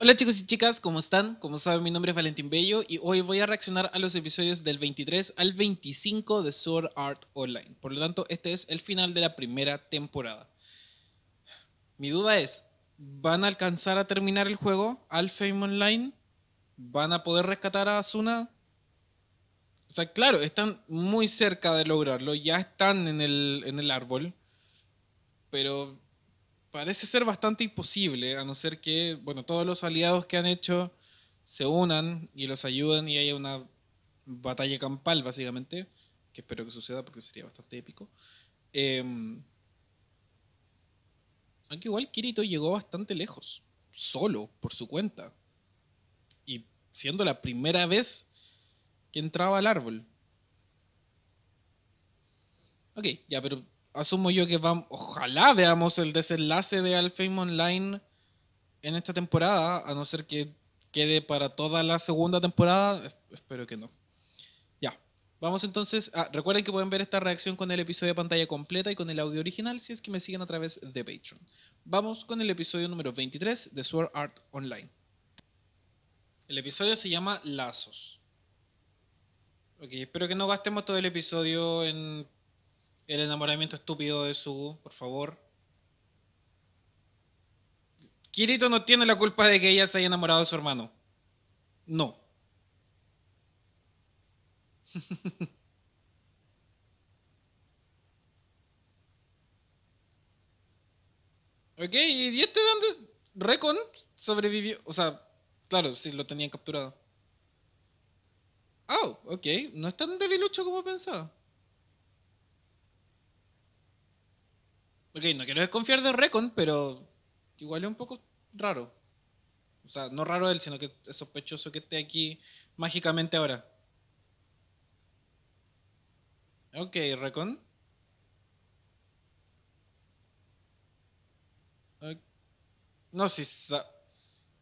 Hola chicos y chicas, ¿cómo están? Como saben, mi nombre es Valentín Bello y hoy voy a reaccionar a los episodios del 23 al 25 de Sword Art Online. Por lo tanto, este es el final de la primera temporada. Mi duda es, ¿van a alcanzar a terminar el juego? ¿Al Fame Online? ¿Van a poder rescatar a Asuna? O sea, claro, están muy cerca de lograrlo, ya están en el, árbol, pero parece ser bastante imposible, a no ser que, bueno, todos los aliados que han hecho se unan y los ayuden y haya una batalla campal, básicamente, que espero que suceda porque sería bastante épico. Em, aunque igual Kirito llegó bastante lejos, solo, por su cuenta. Y siendo la primera vez que entraba al árbol. Ok, ya, pero asumo yo que vamos. Ojalá veamos el desenlace de Alfheim Online en esta temporada, a no ser que quede para toda la segunda temporada. Espero que no. Ya, vamos entonces. A, ah, recuerden que pueden ver esta reacción con el episodio de pantalla completa y con el audio original si es que me siguen a través de Patreon. Vamos con el episodio número 23 de Sword Art Online. El episodio se llama Lazos. Ok, espero que no gastemos todo el episodio en el enamoramiento estúpido de su por favor. Kirito no tiene la culpa de que ella se haya enamorado de su hermano. No. ok, ¿y este donde Recon sobrevivió? O sea, claro, sí, lo tenían capturado. Oh, ok. No es tan debilucho como pensaba. Ok, no quiero desconfiar de Recon, pero igual es un poco raro. O sea, no raro él, sino que es sospechoso que esté aquí mágicamente ahora. Ok, Recon. No, si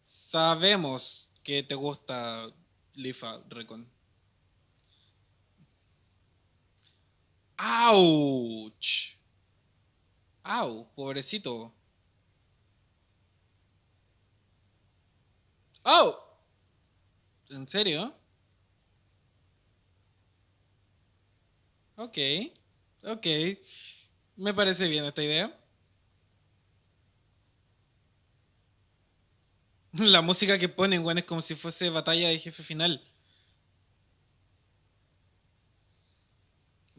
sabemos que te gusta Lifa Recon. ¡Auch! ¡Au! Pobrecito. ¡Oh! ¿En serio? Ok. Ok. Me parece bien esta idea. La música que ponen, bueno, es como si fuese batalla de jefe final.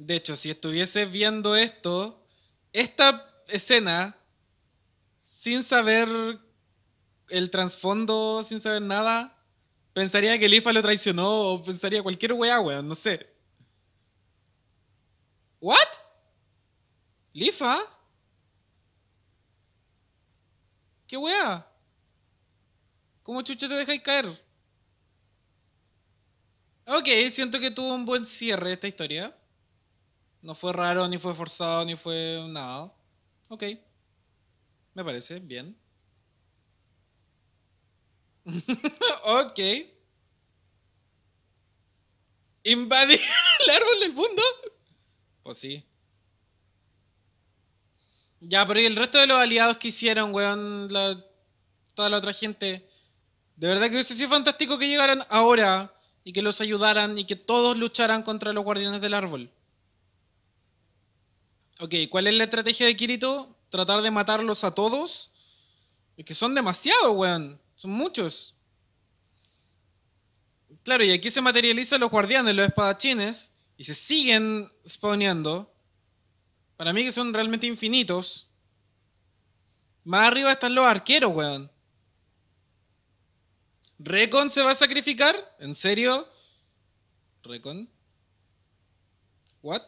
De hecho, si estuviese viendo esto, esta escena, sin saber el trasfondo, sin saber nada, pensaría que Lifa lo traicionó o pensaría cualquier weá, weón, no sé. ¿What? ¿Lifa? ¿Qué weá? ¿Cómo chucha te dejáis caer? Ok, siento que tuvo un buen cierre esta historia. No fue raro, ni fue forzado, ni fue nada. Ok. Me parece bien. ok. ¿Invadir el árbol del mundo? Pues sí. Ya, pero ¿y el resto de los aliados que hicieron, weón? toda la otra gente. De verdad que hubiese sido fantástico que llegaran ahora y que los ayudaran y que todos lucharan contra los guardianes del árbol. Ok, ¿cuál es la estrategia de Kirito? Tratar de matarlos a todos. Es que son demasiados, weón. Son muchos. Claro, y aquí se materializan los guardianes, los espadachines, y se siguen spawneando. Para mí que son realmente infinitos. Más arriba están los arqueros, weón. ¿Recon se va a sacrificar? ¿En serio? ¿Recon? ¿What?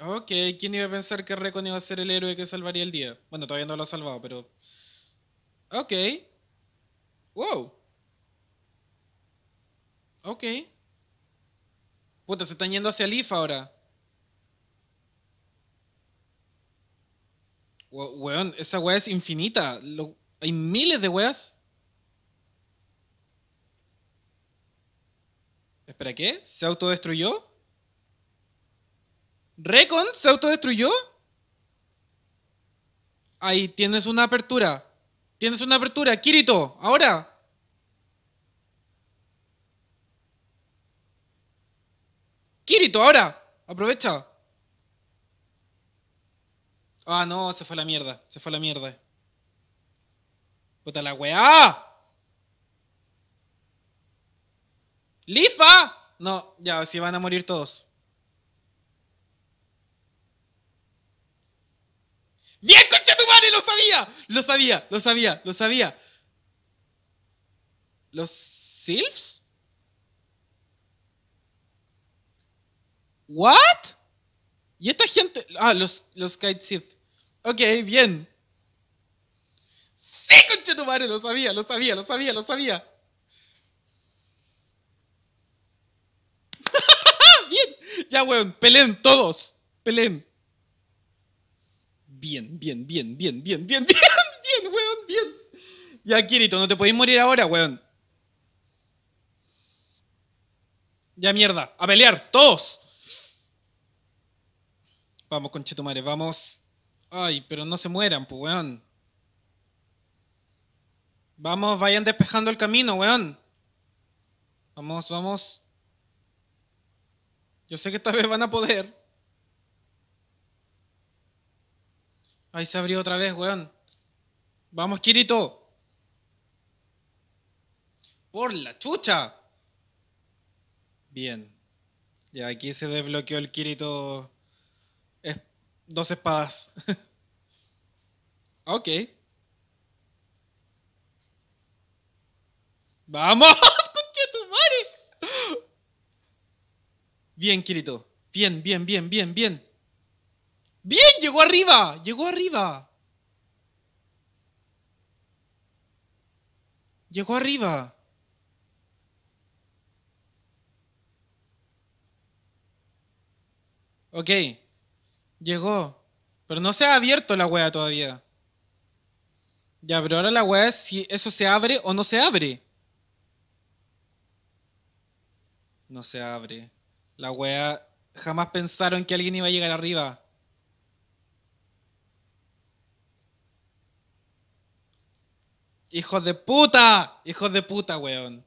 Ok, ¿quién iba a pensar que Recon iba a ser el héroe que salvaría el día? Bueno, todavía no lo ha salvado, pero... Ok. Wow. Ok. Puta, se están yendo hacia Leaf ahora. Weón, esa weá es infinita. Hay miles de weas. ¿Espera qué? ¿Se autodestruyó? Recon se autodestruyó. Ahí tienes una apertura. Tienes una apertura, Kirito, ahora. Kirito, ahora. Aprovecha. Ah, no, se fue a la mierda. Se fue a la mierda. Puta la weá. ¡Lifa! No, ya, si van a morir todos. ¡Bien, concha ¡Lo sabía! ¡Lo sabía! ¡Lo sabía! ¡Lo sabía! ¿Los Sylphs? ¿What? ¿Y esta gente? Ah, los, los Kite Sith. Ok, bien. ¡Sí, concha tu ¡Lo sabía! ¡Lo sabía! ¡Lo sabía! ¡Lo sabía! bien. Ya, weón. Peleen todos. Peleen bien, bien, bien, bien, bien, bien, bien, bien, weón, bien. Ya, Kirito, no te podéis morir ahora, weón. Ya, mierda, a pelear, todos. Vamos, conchetumare, vamos. Ay, pero no se mueran, pues, weón. Vamos, vayan despejando el camino, weón. Vamos, vamos. Yo sé que esta vez van a poder. Ahí se abrió otra vez, weón. Vamos, Kirito. Por la chucha. Bien. Y aquí se desbloqueó el Kirito. dos espadas. ok. ¡Vamos! ¡Conche tu madre! Bien, Kirito. Bien, bien, bien, bien, bien. Bien, llegó arriba, llegó arriba. Llegó arriba. Ok, llegó. Pero no se ha abierto la wea todavía. Ya, pero ahora la wea es si eso se abre o no se abre. No se abre. La wea jamás pensaron que alguien iba a llegar arriba. Hijos de puta, hijos de puta, weón.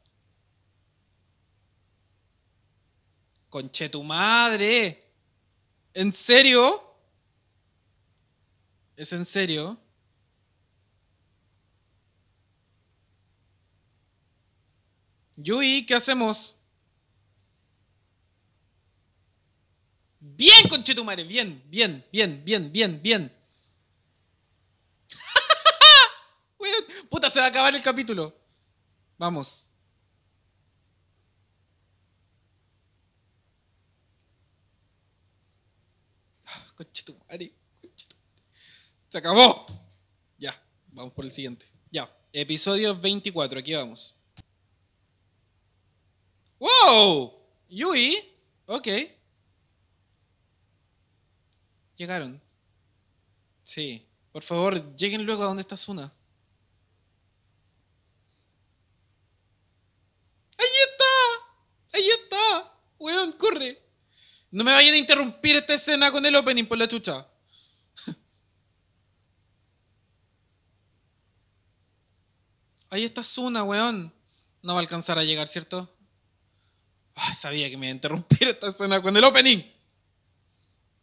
Conche tu madre. ¿En serio? ¿Es en serio? Yui, ¿qué hacemos? Bien, conche tu bien bien, bien, bien, bien, bien, bien. Puta, se va a acabar el capítulo. Vamos. Ah, se acabó. Ya, vamos por el siguiente. Ya, episodio 24, aquí vamos. ¡Wow! Yui, ok. Llegaron. Sí. Por favor, lleguen luego a donde está Zuna. Weón, corre. No me vayan a interrumpir esta escena con el opening por la chucha. Ahí está Zuna, weón. No va a alcanzar a llegar, ¿cierto? Ah, sabía que me iba a interrumpir esta escena con el opening.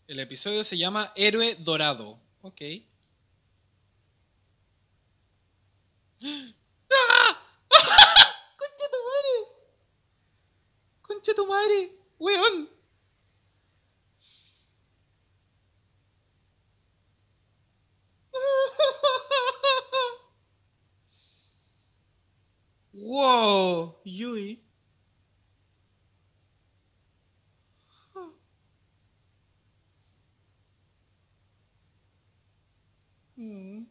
El episodio se llama Héroe Dorado. Ok. ¡Ah! पंच तुम्हारे वे अन Whoa, Yui. Huh. Hmm.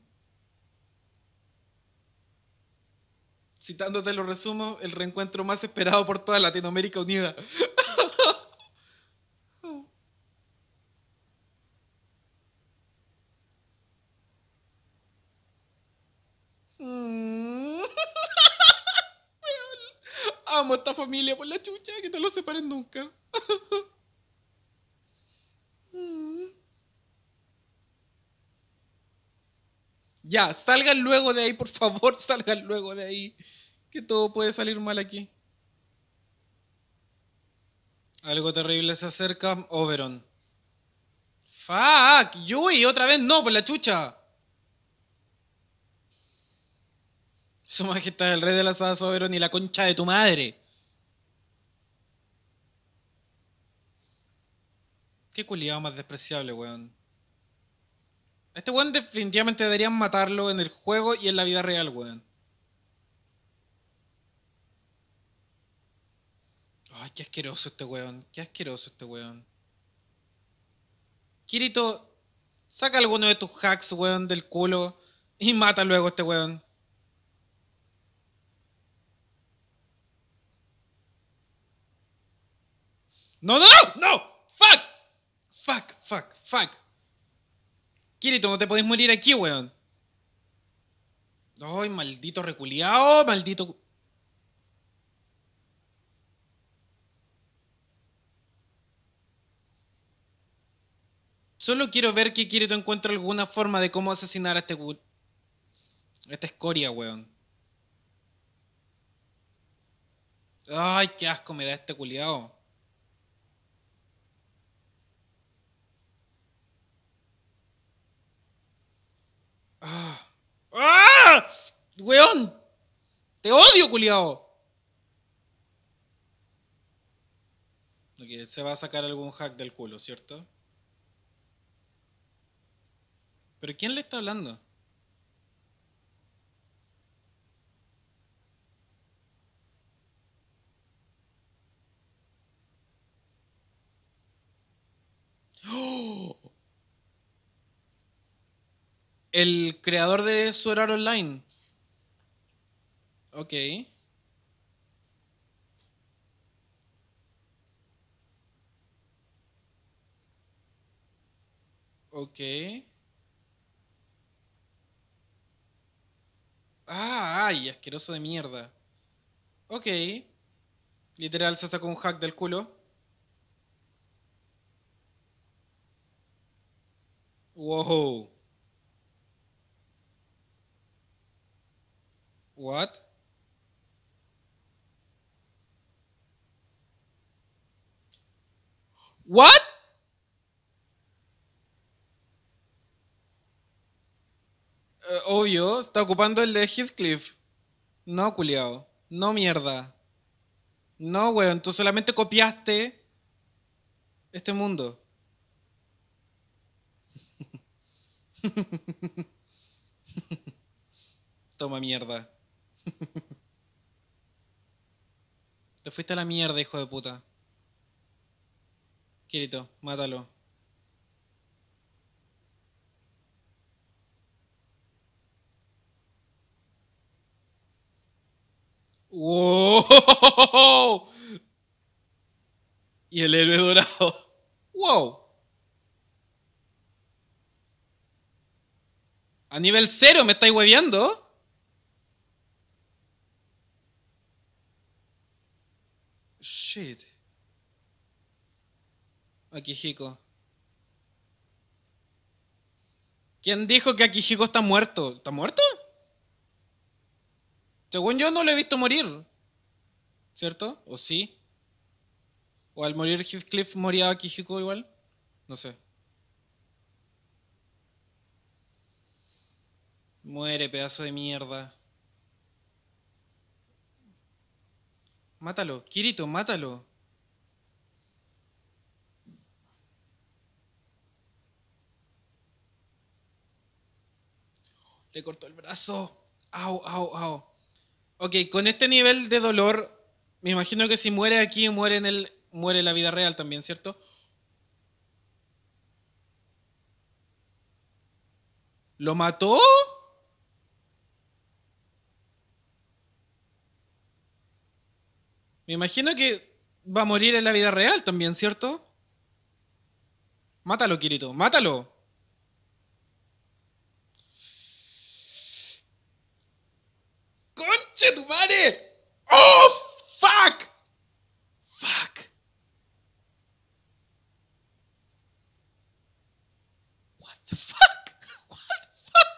citándote lo resumo, el reencuentro más esperado por toda Latinoamérica Unida. Amo a esta familia por la chucha, que no lo separen nunca. Ya, salgan luego de ahí, por favor, salgan luego de ahí que todo puede salir mal aquí. Algo terrible se acerca, Oberon. ¡Fuck! ¡Yui! ¡Otra vez no, por la chucha! Su majestad, el rey de las hadas, Oberon, y la concha de tu madre. Qué culiado más despreciable, weón. Este weón definitivamente deberían matarlo en el juego y en la vida real, weón. Ay, qué asqueroso este weón, qué asqueroso este weón. Kirito, saca alguno de tus hacks, weón, del culo y mata luego este weón. No, no, no, fuck, fuck, fuck, fuck. Kirito, no te podés morir aquí, weón. Ay, maldito reculeado, maldito Solo quiero ver que Kirito encuentra alguna forma de cómo asesinar a este Esta escoria, weón. Ay, qué asco me da este culiao. ¡Ah! ¡Ah! ¡Weón! ¡Te odio, culiao! se va a sacar algún hack del culo, ¿cierto? ¿Pero quién le está hablando? El creador de Sword Online. Ok. Ok. Ah, ay, asqueroso de mierda. Ok. Literal se sacó un hack del culo. Wow. What? What? Eh, obvio, está ocupando el de Heathcliff. No, culiao. No, mierda. No, weón, tú solamente copiaste este mundo. Toma mierda. Te fuiste a la mierda, hijo de puta. Kirito, mátalo. ¡Wow! Y el héroe dorado. ¡Wow! A nivel cero me estáis hueviando? Shit. Akihiko. ¿Quién dijo que Akihiko está muerto? ¿Está muerto? Según yo, no lo he visto morir. ¿Cierto? ¿O sí? ¿O al morir Heathcliff moría Kihiko igual? No sé. Muere, pedazo de mierda. Mátalo, Kirito, mátalo. Le cortó el brazo. Au, au, au. Ok, con este nivel de dolor, me imagino que si muere aquí, muere en el, muere la vida real también, ¿cierto? ¿Lo mató? Me imagino que va a morir en la vida real también, ¿cierto? Mátalo, Kirito, mátalo. ¡Che, tu madre! ¡Oh, fuck! ¡Fuck! ¿What the fuck? ¿What the fuck?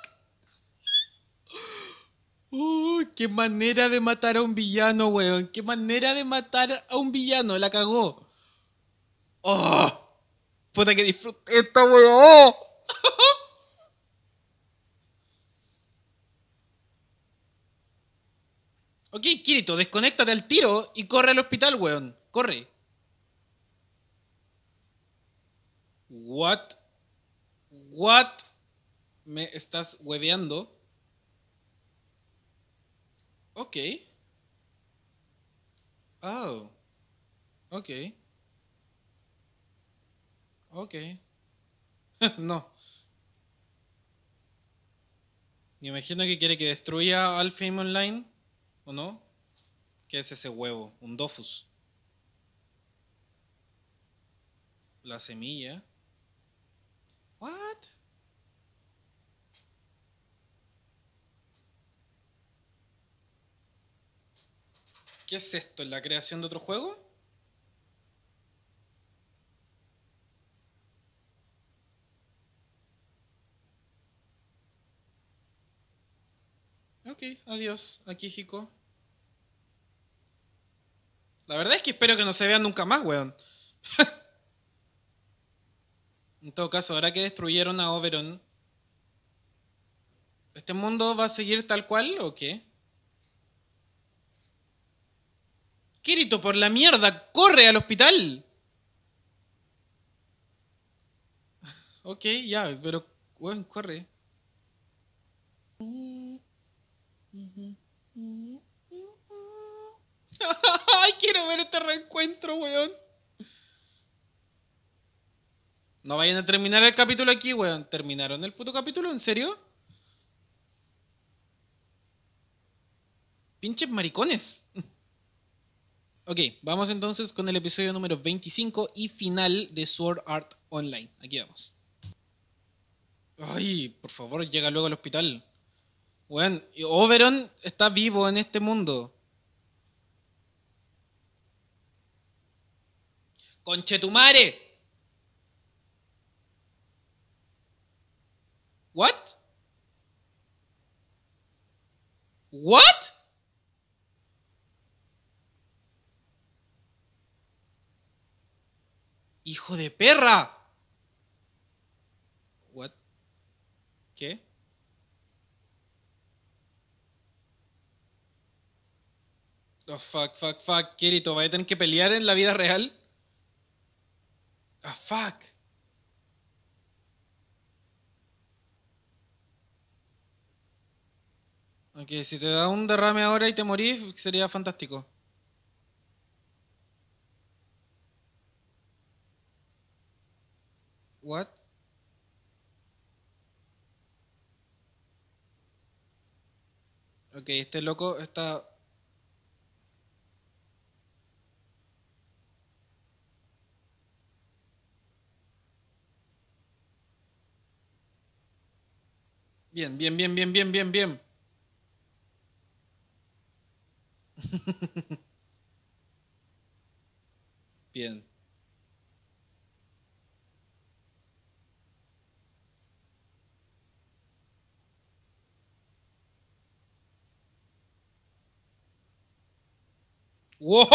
¡Oh, qué manera de matar a un villano, weón! ¡Qué manera de matar a un villano! ¡La cagó! ¡Oh! ¡Puta que disfruté esta, weón! Ok, Kirito, desconéctate al tiro y corre al hospital, weón. Corre. What? What? Me estás hueveando. Ok. Oh. Ok. Ok. no. Me imagino que quiere que destruya al Online. ¿O no? ¿Qué es ese huevo? Un dofus. La semilla. What? ¿Qué es esto? ¿La creación de otro juego? Ok, adiós. Aquí, Jico. La verdad es que espero que no se vean nunca más, weón. en todo caso, ahora que destruyeron a Oberon, ¿este mundo va a seguir tal cual o qué? Kirito, por la mierda, corre al hospital. Ok, ya, pero, weón, corre. Ay, quiero ver este reencuentro, weón. No vayan a terminar el capítulo aquí, weón. ¿Terminaron el puto capítulo? ¿En serio? Pinches maricones. Ok, vamos entonces con el episodio número 25 y final de Sword Art Online. Aquí vamos. Ay, por favor, llega luego al hospital. Weón, Oberon está vivo en este mundo. ¡Conchetumare! ¿What? ¿What? ¡Hijo de perra! ¿What? ¿Qué? Oh, fuck, fuck, fuck. Kirito, ¿va a tener que pelear en la vida real? Ah, fuck. Aunque okay, si te da un derrame ahora y te morís, sería fantástico. What? Ok, este loco está Bien, bien, bien, bien, bien, bien, bien. bien. ¡Wow!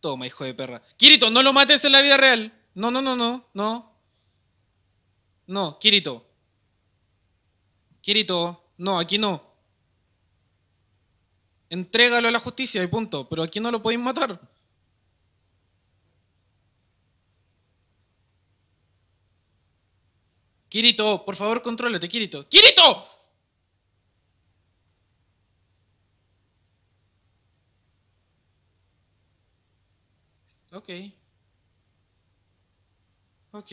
Toma, hijo de perra. Kirito, no lo mates en la vida real. No, no, no, no, no. No, Kirito. Kirito, no, aquí no. Entrégalo a la justicia y punto, pero aquí no lo podéis matar. Kirito, por favor, contrólate, Kirito. ¡Kirito! Ok. Ok.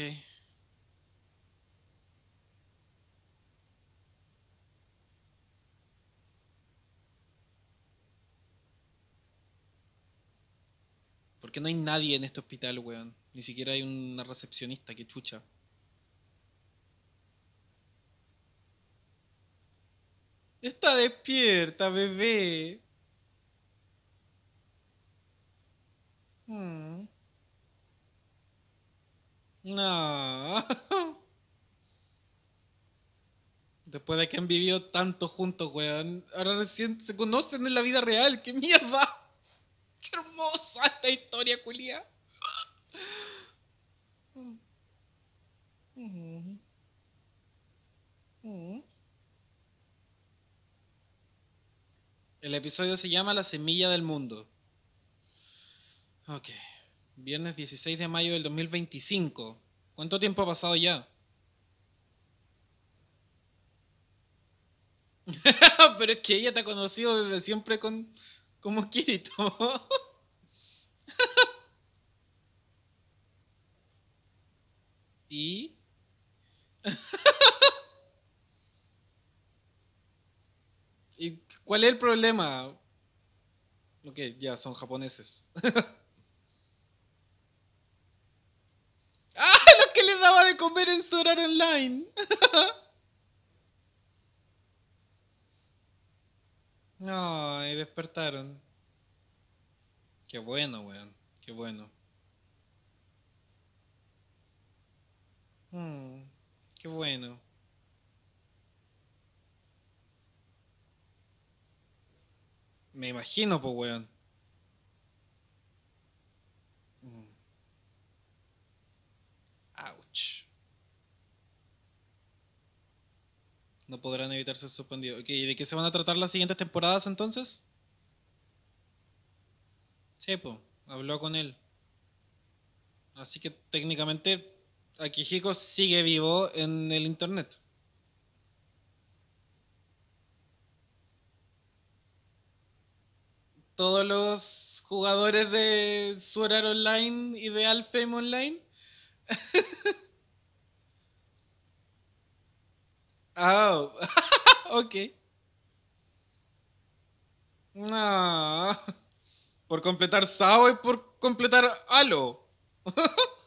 Que no hay nadie en este hospital, weón. Ni siquiera hay una recepcionista que chucha. Está despierta, bebé. Hmm. No. Después de que han vivido tanto juntos, weón. Ahora recién se conocen en la vida real. ¡Qué mierda! esta historia, culia. El episodio se llama La semilla del mundo. Ok. Viernes 16 de mayo del 2025. ¿Cuánto tiempo ha pasado ya? Pero es que ella te ha conocido desde siempre con, como Kirito. y... cuál es el problema? Ok, ya son japoneses. ¡Ah! ¡Lo que les daba de comer en Sorar Online. Ay, despertaron. Qué bueno, weón. Qué bueno. Mm, qué bueno. Me imagino, pues, weón. Mm. Ouch. No podrán evitarse ser suspendidos. ¿y de qué se van a tratar las siguientes temporadas entonces? Sí, habló con él. Así que técnicamente Akihiko sigue vivo en el internet. Todos los jugadores de Surar Online y de Alfame Online Oh, ok. Por completar Sao y por completar Halo.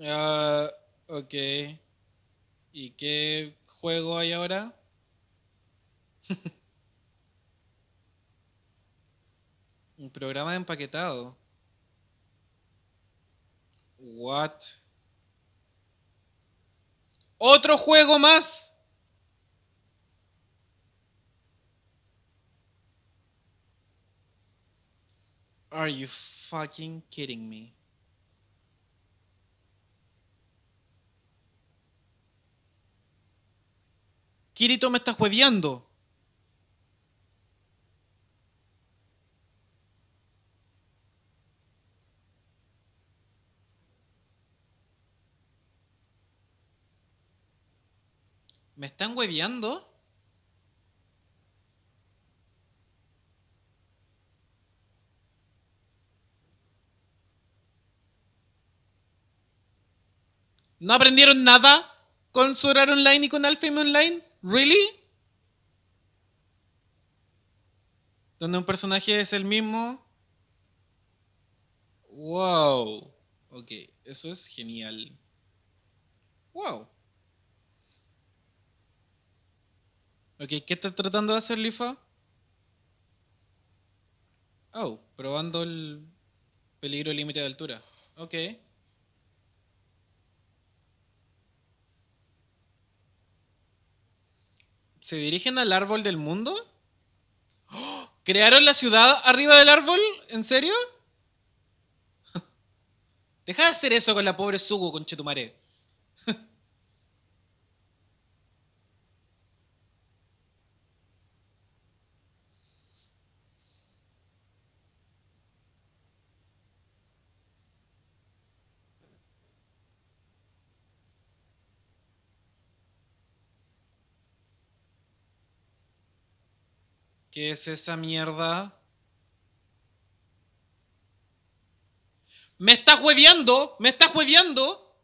Ah, ok. ¿Y qué juego hay ahora? Un programa empaquetado. What? ¿Otro juego más? Are you fucking kidding me? Kirito me estás hueviando. ¿Me están hueviando? ¿No aprendieron nada con Sorar Online y con Alfheim Online? ¿Really? Donde un personaje es el mismo. Wow. Ok, eso es genial. Wow. Ok, ¿qué está tratando de hacer Lifa? Oh, probando el peligro límite de altura. Ok. ¿Se dirigen al árbol del mundo? ¿Crearon la ciudad arriba del árbol? ¿En serio? Deja de hacer eso con la pobre Sugu, con Chetumare. ¿Qué es esa mierda? ¿Me estás hueveando? ¿Me estás hueveando?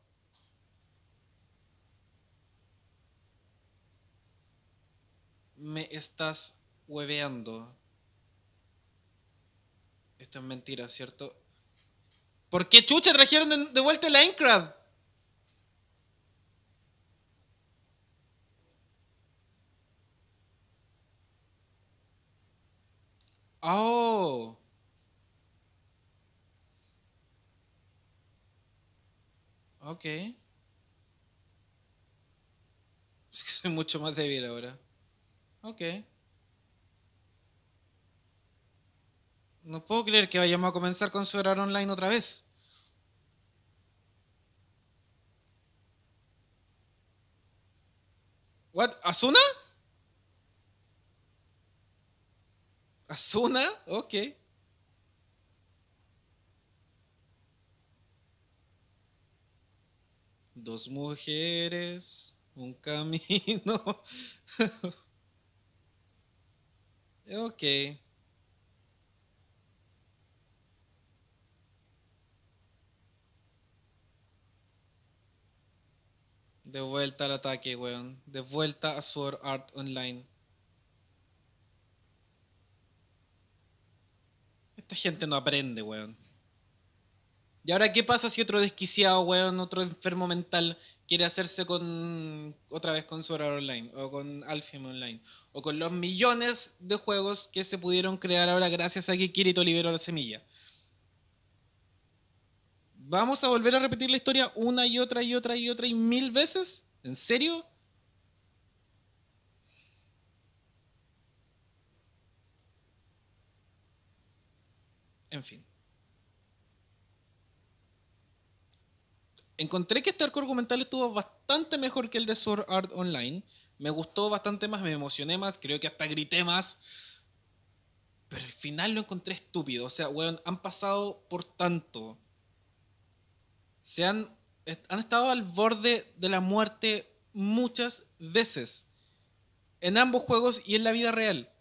Me estás hueveando. Esto es mentira, ¿cierto? ¿Por qué chucha trajeron de, vuelta el Aincrad? Oh. Ok. Es que soy mucho más débil ahora. Ok. No puedo creer que vayamos a comenzar con su horario online otra vez. What? ¿Asuna? Asuna, ok. Dos mujeres, un camino. ok. De vuelta al ataque, weón. De vuelta a Sword Art Online. Esta gente no aprende, weón. ¿Y ahora qué pasa si otro desquiciado, weón, otro enfermo mental quiere hacerse con otra vez con horror Online o con Alfheim Online o con los millones de juegos que se pudieron crear ahora gracias a que Kirito liberó la semilla? ¿Vamos a volver a repetir la historia una y otra y otra y otra y mil veces? ¿En serio? en fin. Encontré que este arco argumental estuvo bastante mejor que el de Sword Art Online. Me gustó bastante más, me emocioné más, creo que hasta grité más. Pero al final lo encontré estúpido. O sea, weón, han pasado por tanto. Se han, han estado al borde de la muerte muchas veces. En ambos juegos y en la vida real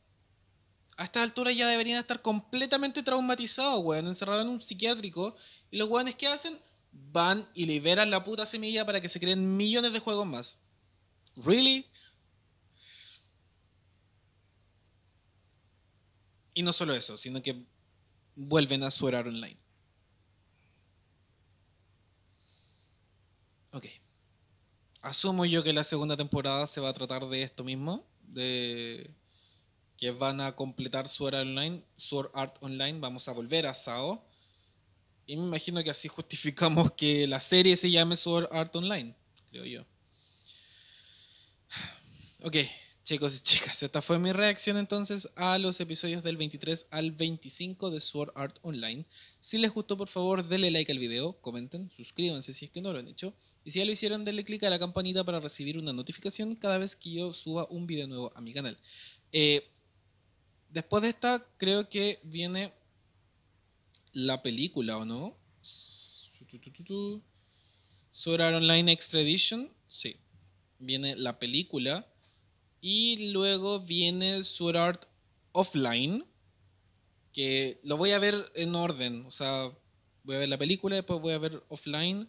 a esta altura ya deberían estar completamente traumatizados, weón, encerrados en un psiquiátrico. Y los weones qué hacen, van y liberan la puta semilla para que se creen millones de juegos más. ¿Really? Y no solo eso, sino que vuelven a suerar online. Ok. Asumo yo que la segunda temporada se va a tratar de esto mismo, de que van a completar Sword Art Online. Sword Art Online, vamos a volver a SAO. Y me imagino que así justificamos que la serie se llame Sword Art Online, creo yo. Ok, chicos y chicas, esta fue mi reacción entonces a los episodios del 23 al 25 de Sword Art Online. Si les gustó, por favor, denle like al video, comenten, suscríbanse si es que no lo han hecho. Y si ya lo hicieron, denle click a la campanita para recibir una notificación cada vez que yo suba un video nuevo a mi canal. Eh, Después de esta, creo que viene la película, ¿o no? Sword Art Online Extra Edition, sí. Viene la película. Y luego viene Sword Art Offline, que lo voy a ver en orden. O sea, voy a ver la película, después voy a ver offline.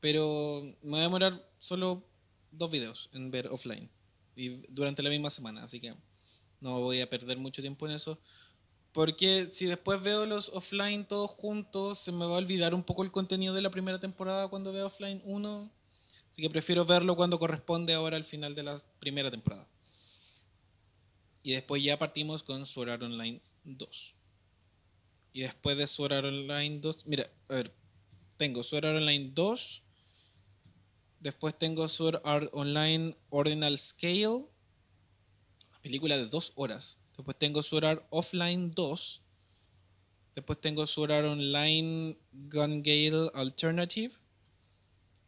Pero me va a demorar solo dos videos en ver offline. Y durante la misma semana, así que no voy a perder mucho tiempo en eso. Porque si después veo los offline todos juntos, se me va a olvidar un poco el contenido de la primera temporada cuando veo offline 1 Así que prefiero verlo cuando corresponde ahora al final de la primera temporada. Y después ya partimos con Sword Online 2. Y después de Sword Online 2, mira, a ver, tengo Sword Online 2. Después tengo Sword Online Ordinal Scale película de dos horas. Después tengo Sword Art Offline 2. Después tengo Sword Art Online Gun Gale Alternative.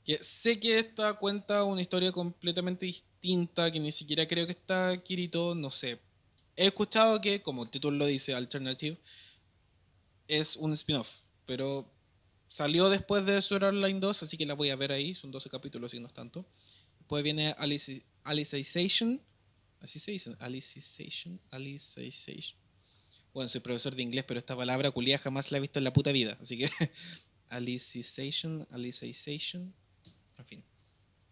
Que sé que esta cuenta una historia completamente distinta, que ni siquiera creo que está Kirito, no sé. He escuchado que, como el título lo dice, Alternative, es un spin-off, pero salió después de Sword Art Online 2, así que la voy a ver ahí, son 12 capítulos y no es tanto. Después viene Alicization, Así se dice, alicization, alicization. Bueno, soy profesor de inglés, pero esta palabra culia jamás la he visto en la puta vida. Así que alicization, alicization, en fin.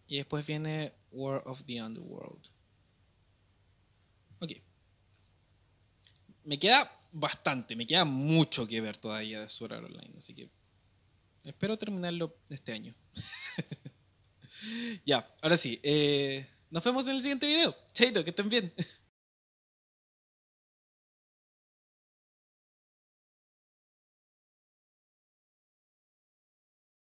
Y después viene War of the Underworld. Ok. Me queda bastante, me queda mucho que ver todavía de Sword Art Online, así que espero terminarlo este año. ya, ahora sí. Eh, nos vemos en el siguiente video. Chaito, que estén bien.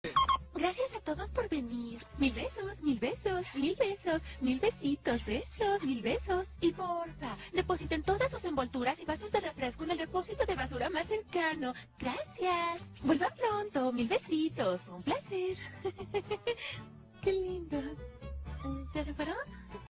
Gracias a todos por venir. Mil besos, mil besos, mil besos, mil besitos, besos, mil besos. Y porfa, depositen todas sus envolturas y vasos de refresco en el depósito de basura más cercano. Gracias. Vuelva pronto, mil besitos. un placer. Qué lindo. ¿Ya se fueron?